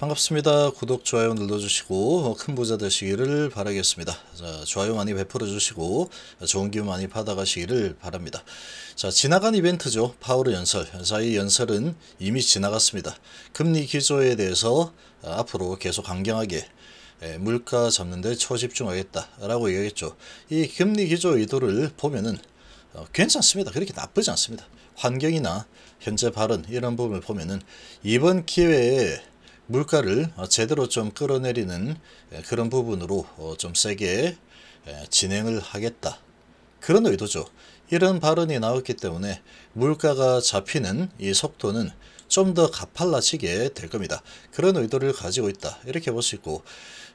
반갑습니다. 구독, 좋아요 눌러주시고 큰 부자 되시기를 바라겠습니다. 자, 좋아요 많이 베풀어주시고 좋은 기운 많이 받아가시기를 바랍니다. 자, 지나간 이벤트죠. 파우르 연설. 자, 이 연설은 이미 지나갔습니다. 금리 기조에 대해서 앞으로 계속 강경하게 예, 물가 잡는데 초집중하겠다라고 얘기했죠. 이 금리 기조 의도를 보면은 어, 괜찮습니다. 그렇게 나쁘지 않습니다. 환경이나 현재 발언 이런 부분을 보면은 이번 기회에 물가를 어, 제대로 좀 끌어내리는 그런 부분으로 어, 좀 세게 진행을 하겠다. 그런 의도죠. 이런 발언이 나왔기 때문에 물가가 잡히는 이 속도는 좀 더 가팔라지게 될 겁니다. 그런 의도를 가지고 있다. 이렇게 볼 수 있고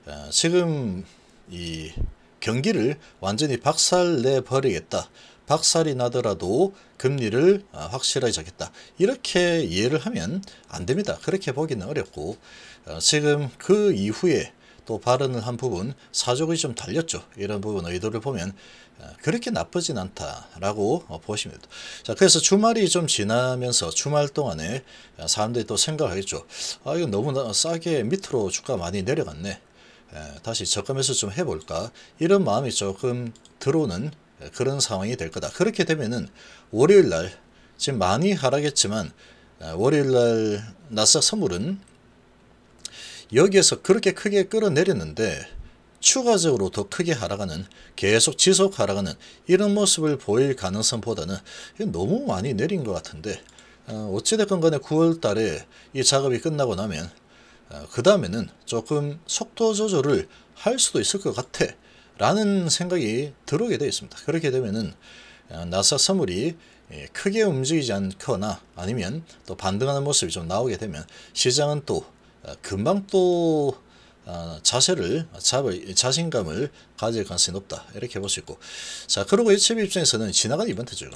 어, 지금 이 경기를 완전히 박살내 버리겠다. 박살이 나더라도 금리를 아, 확실하게 잡겠다. 이렇게 이해를 하면 안 됩니다. 그렇게 보기는 어렵고 어, 지금 그 이후에 또 발언을 한 부분 사족이 좀 달렸죠. 이런 부분 의도를 보면 어, 그렇게 나쁘진 않다라고 어, 보시면 됩니다. 자, 그래서 주말이 좀 지나면서 주말 동안에 사람들이 또 생각하겠죠. 아, 이거 너무 싸게 밑으로 주가 많이 내려갔네. 다시 적금해서 좀 해볼까 이런 마음이 조금 들어오는 그런 상황이 될 거다. 그렇게 되면은 월요일 날 지금 많이 하락했지만 아, 월요일 날 나스닥 선물은 여기에서 그렇게 크게 끌어내렸는데 추가적으로 더 크게 하락하는 계속 지속 하락하는 이런 모습을 보일 가능성보다는 너무 많이 내린 것 같은데 아, 어찌됐건 간에 9월 달에 이 작업이 끝나고 나면 아, 그 다음에는 조금 속도 조절을 할 수도 있을 것 같아 라는 생각이 들어오게 되어 있습니다. 그렇게 되면은 아, 나사 선물이 예, 크게 움직이지 않거나 아니면 또 반등하는 모습이 좀 나오게 되면 시장은 또 아, 금방 또 아, 자세를 잡을 자신감을 가질 가능성이 높다 이렇게 볼 수 있고 자 그리고 HB 입장에서는 지나간 이벤트 지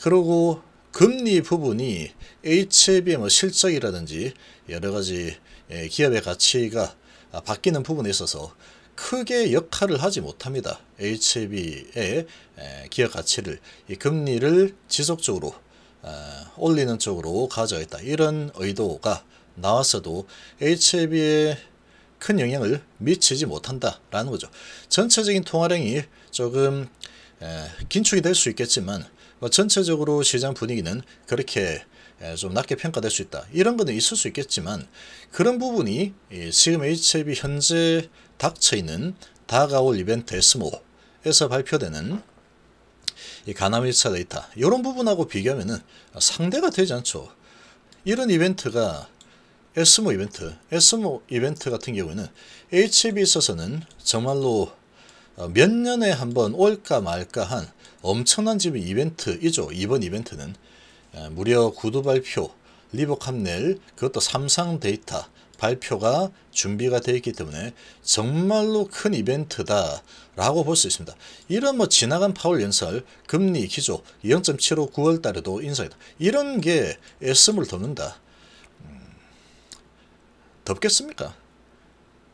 그리고 금리 부분이 HB의 뭐 실적이라든지 여러 가지 예, 기업의 가치가 바뀌는 부분에 있어서 크게 역할을 하지 못합니다. HB의 기업 가치를 이 금리를 지속적으로 어, 올리는 쪽으로 가져있다. 이런 의도가 나왔어도 HB의 큰 영향을 미치지 못한다라는 거죠. 전체적인 통화량이 조금 긴축이 될 수 있겠지만 뭐 전체적으로 시장 분위기는 그렇게 좀 낮게 평가될 수 있다. 이런 거는 있을 수 있겠지만 그런 부분이 지금 HLB 현재 닥쳐있는 다가올 이벤트 S5에서 발표되는 이가나 1차 데이터 이런 부분하고 비교하면 상대가 되지 않죠. 이런 이벤트가 S모 이벤트, S모 이벤트 같은 경우에는 HB 있어서는 정말로 어, 몇 년에 한번 올까 말까 한 엄청난 집 이벤트이죠. 이번 이벤트는 어, 무려 구두 발표, 리버캄넬, 그것도 삼상 데이터, 발표가 준비가 되어 있기 때문에 정말로 큰 이벤트다 라고 볼 수 있습니다. 이런 뭐 지나간 파월 연설, 금리 기조 0.75 9월 달에도 인상이다. 이런 게 애씀을 는다 음, 덥겠습니까?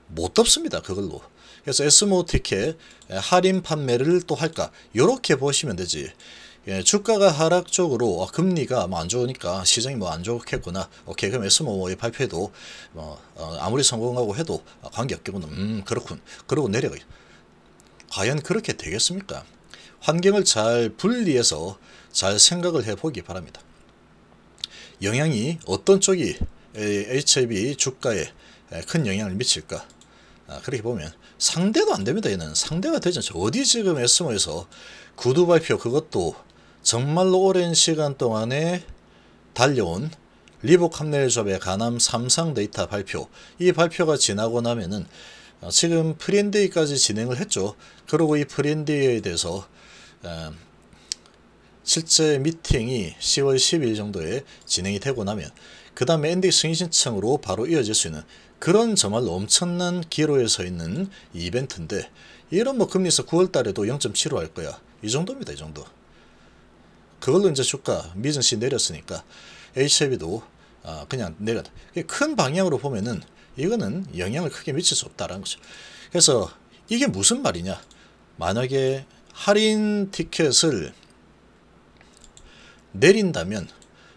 못 덥습니다. 그걸로. 그래서 에모 티켓 할인 판매를 또 할까? 이렇게 보시면 되지. 예, 주가가 하락 쪽으로 아, 금리가 뭐 안 좋으니까 시장이 뭐 안 좋겠구나. 오케이 그럼 S5의 발표도 뭐, 어, 아무리 성공하고 해도 관계없겠구음 그렇군. 그러고 내려가요. 과연 그렇게 되겠습니까? 환경을 잘 분리해서 잘 생각을 해보기 바랍니다. 영향이 어떤 쪽이 HIV 주가에 큰 영향을 미칠까? 아, 그렇게 보면 상대도 안됩니다. 얘는 상대가 되죠 어디 지금 S5에서 구두 발표 그것도 정말로 오랜 시간 동안에 달려온 리보캄넬숍의 가남 삼상 데이터 발표 이 발표가 지나고 나면은 어, 지금 프린데이까지 진행을 했죠. 그리고 이 프린데이에 대해서 어, 실제 미팅이 10월 10일 정도에 진행이 되고 나면 그 다음에 엔딩 승인 신청으로 바로 이어질 수 있는 그런 정말로 엄청난 기로에 서 있는 이벤트인데 이런 뭐 금리에서 9월달에도 0.75 할 거야. 이 정도입니다. 이 정도. 그걸로 이제 주가 미증 시 내렸으니까 HIV도 e 아, 그냥 내렸다. 큰 방향으로 보면은 이거는 영향을 크게 미칠 수 없다라는 거죠. 그래서 이게 무슨 말이냐? 만약에 할인 티켓을 내린다면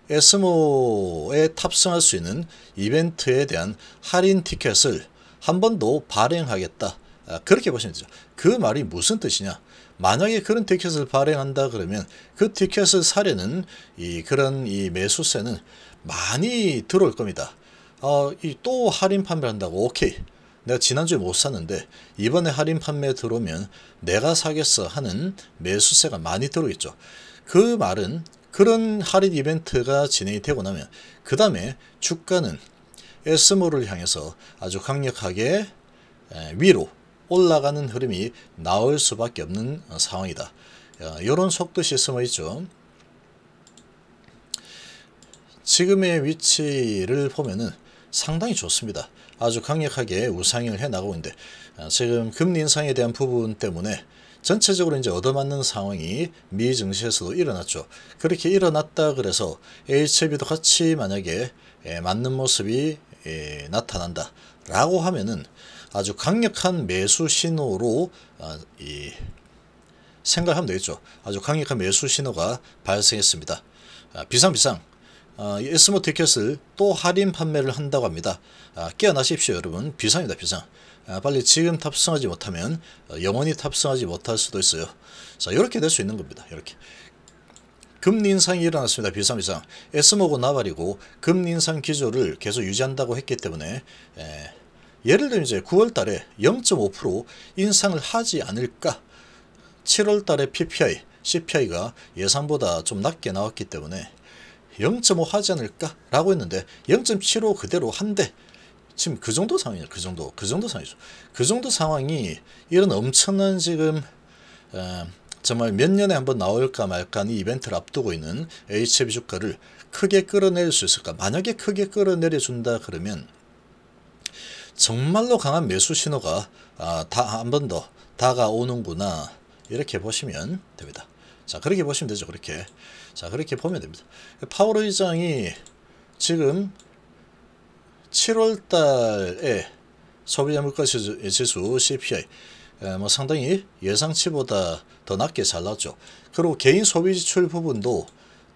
에스모에 탑승할 수 있는 이벤트에 대한 할인 티켓을 한 번도 발행하겠다. 아, 그렇게 보시면 되죠. 그 말이 무슨 뜻이냐? 만약에 그런 티켓을 발행한다 그러면 그 티켓을 사려는 이 그런 이 매수세는 많이 들어올 겁니다. 어, 또 할인 판매한다고 오케이. 내가 지난주에 못 샀는데 이번에 할인 판매 들어오면 내가 사겠어 하는 매수세가 많이 들어있죠. 그 말은 그런 할인 이벤트가 진행이 되고 나면 그 다음에 주가는 에모를 향해서 아주 강력하게 위로 올라가는 흐름이 나올 수밖에 없는 어, 상황이다. 이런 속도 시스템이 죠 지금의 위치를 보면은 상당히 좋습니다. 아주 강력하게 우상향을 해나가고 있는데 아, 지금 금리 인상에 대한 부분 때문에 전체적으로 이제 얻어맞는 상황이 미 증시에서도 일어났죠. 그렇게 일어났다 그래서 HB도 e 같이 만약에 예, 맞는 모습이 예, 나타난다 라고 하면은 아주 강력한 매수 신호로 아, 이 생각하면 되겠죠. 아주 강력한 매수 신호가 발생했습니다. 아, 비상비상 아, 에스모 티켓을 또 할인 판매를 한다고 합니다. 깨어나십시오 여러분. 비상입니다. 비상. 빨리 지금 탑승하지 못하면 어, 영원히 탑승하지 못할 수도 있어요. 자 이렇게 될 수 있는 겁니다. 이렇게. 금리 인상이 일어났습니다. 비상비상. 에스모고 나발이고 금리 인상 기조를 계속 유지한다고 했기 때문에 에, 예를 들면 이제 9월 달에 0.5% 인상을 하지 않을까 7월 달에 PPI, CPI가 예상보다 좀 낮게 나왔기 때문에 0.5 하지 않을까 라고 했는데 0.75 그대로 한데 지금 그 정도 상황이에그 정도, 그 정도 상황이죠. 그 정도 상황이 이런 엄청난 지금 에, 어, 정말 몇 년에 한번 나올까 말까 하는 이벤트를 앞두고 있는 HB 주가를 크게 끌어낼 수 있을까? 만약에 크게 끌어내려 준다 그러면 정말로 강한 매수 신호가 아, 다한 번 더 다가오는구나 이렇게 보시면 됩니다. 자 그렇게 보시면 되죠. 그렇게 자 그렇게 보면 됩니다. 파월 의장이 지금 7월 달에 소비자 물가 지수 CPI 뭐 상당히 예상치보다 더 낮게 잘 나왔죠. 그리고 개인 소비 지출 부분도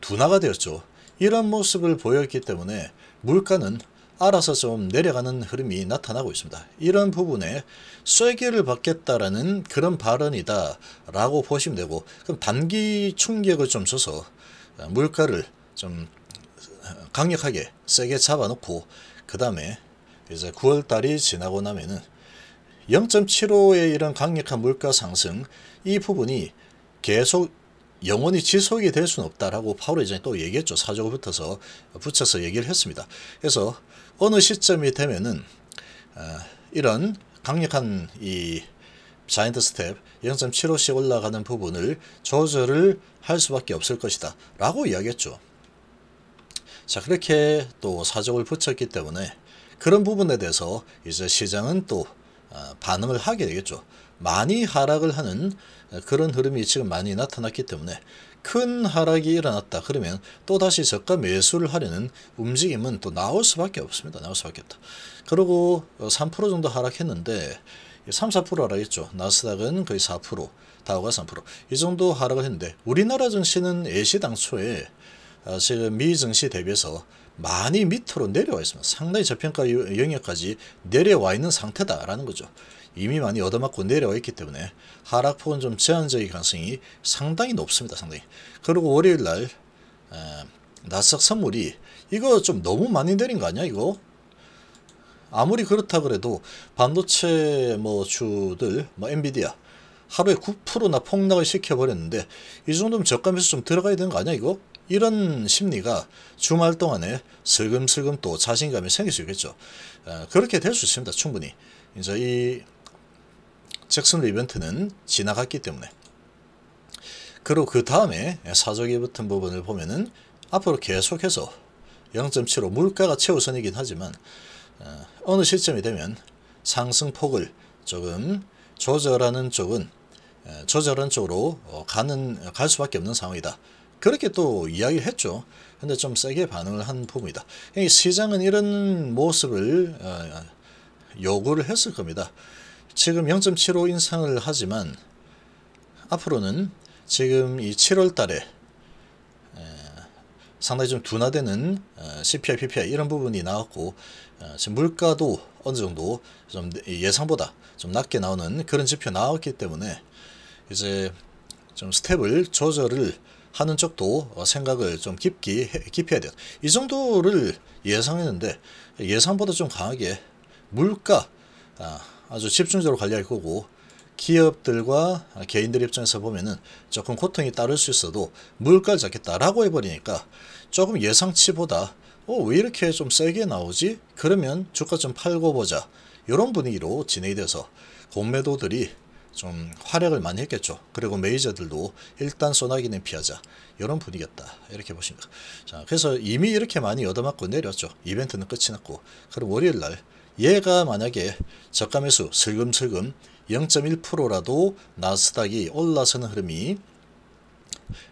둔화가 되었죠. 이런 모습을 보였기 때문에 물가는 알아서 좀 내려가는 흐름이 나타나고 있습니다. 이런 부분에 쐐기를 받겠다라는 그런 발언이다 라고 보시면 되고 그럼 단기 충격을 좀 줘서 물가를 좀 강력하게 세게 잡아놓고 그 다음에 이제 9월달이 지나고 나면은 0.75의 이런 강력한 물가 상승 이 부분이 계속 영원히 지속이 될 수는 없다라고 파울 이전에 또 얘기했죠. 사조가 붙어서 붙여서 얘기를 했습니다. 그래서 어느 시점이 되면은 어, 이런 강력한 이 자이언트 스텝 0.75씩 올라가는 부분을 조절을 할 수밖에 없을 것이다 라고 이야기했죠. 자 그렇게 또사적을 붙였기 때문에 그런 부분에 대해서 이제 시장은 또 아, 반응을 하게 되겠죠. 많이 하락을 하는 그런 흐름이 지금 많이 나타났기 때문에 큰 하락이 일어났다 그러면 또다시 저가 매수를 하려는 움직임은 또 나올 수밖에 없습니다. 나올 수밖에 없다. 그리고 3% 어, 정도 하락했는데 3, 4% 하락했죠. 나스닥은 거의 4%, 다우가 3%. 이 정도 하락을 했는데 우리나라 증시는 예시 당초에 아, 지금 미 증시 대비해서 많이 밑으로 내려와 있습니다. 상당히 저평가 영역까지 내려와 있는 상태다라는 거죠. 이미 많이 얻어맞고 내려와 있기 때문에 하락폭은 좀 제한적인 가능성이 상당히 높습니다. 상당히. 그리고 월요일날 나스 선물이 이거 좀 너무 많이 내린 거 아니야 이거? 아무리 그렇다 그래도 반도체 뭐 주들 뭐 엔비디아 하루에 9%나 폭락을 시켜버렸는데 이 정도면 저가 매수 좀 들어가야 되는 거 아니야 이거? 이런 심리가 주말 동안에 슬금슬금 또 자신감이 생길 수 있겠죠. 어, 그렇게 될 수 있습니다. 충분히. 이제 이 잭슨 이벤트는 지나갔기 때문에. 그리고 그 다음에 사적이 붙은 부분을 보면은 앞으로 계속해서 0.75 물가가 최우선이긴 하지만 어, 어느 시점이 되면 상승폭을 조금 조절하는 쪽은 어, 조절하는 쪽으로 가는 갈 수밖에 없는 상황이다. 그렇게 또 이야기를 했죠. 근데 좀 세게 반응을 한 부분이다. 시장은 이런 모습을 어, 요구를 했을 겁니다. 지금 0.75 인상을 하지만 앞으로는 지금 이 7월 달에 상당히 좀 둔화되는 어, CPI, PPI 이런 부분이 나왔고 어, 지금 물가도 어느 정도 좀 예상보다 좀 낮게 나오는 그런 지표 나왔기 때문에 이제 좀 스텝을 조절을 하는 쪽도 어, 생각을 좀 깊게 깊이 해야 돼요. 이 정도를 예상했는데 예상보다 좀 강하게 물가 아, 아주 집중적으로 관리할 거고 기업들과 개인들 입장에서 보면은 조금 고통이 따를 수 있어도 물가를 잡겠다라고 해버리니까 조금 예상치보다 어, 왜 이렇게 좀 세게 나오지? 그러면 주가 좀 팔고 보자. 이런 분위기로 진행이 돼서 공매도들이 좀 활약을 많이 했겠죠. 그리고 메이저들도 일단 소나기는 피하자. 이런 분위기였다. 이렇게 보십니다. 자, 그래서 이미 이렇게 많이 얻어맞고 내렸죠. 이벤트는 끝이 났고. 그럼 월요일날 얘가 만약에 저가 매수 슬금슬금 0.1%라도 나스닥이 올라서는 흐름이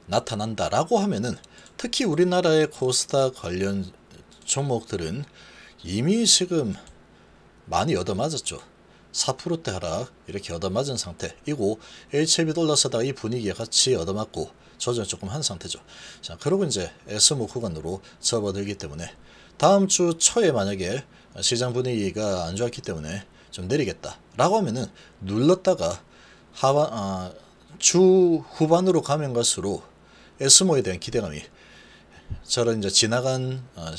나타난다라고 하면은 특히 우리나라의 코스닥 관련 종목들은 이미 지금 많이 얻어맞았죠. 4%대 하락 이렇게 얻어맞은 상태이고 HLB 올라서다가 이 분위기에 같이 얻어맞고 조정 조금 한 상태죠. 자 그러고 이제 S목 구간으로 접어들기 때문에 다음 주 초에 만약에 시장 분위기가 안 좋았기 때문에 좀 내리겠다 라고 하면은 눌렀다가 하반, 아, 주 후반으로 가면 갈수록 에모에 대한 기대감이 저런 이제 지나간 아,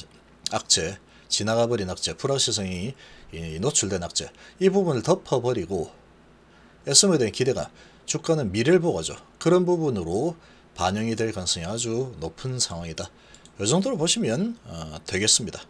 악재, 지나가버린 악재, 불확실성이 이 노출된 악재 이 부분을 덮어버리고 SM에 대한 기대가 주가는 미래를 보고죠. 그런 부분으로 반영이 될 가능성이 아주 높은 상황이다. 이 정도로 보시면 어, 되겠습니다.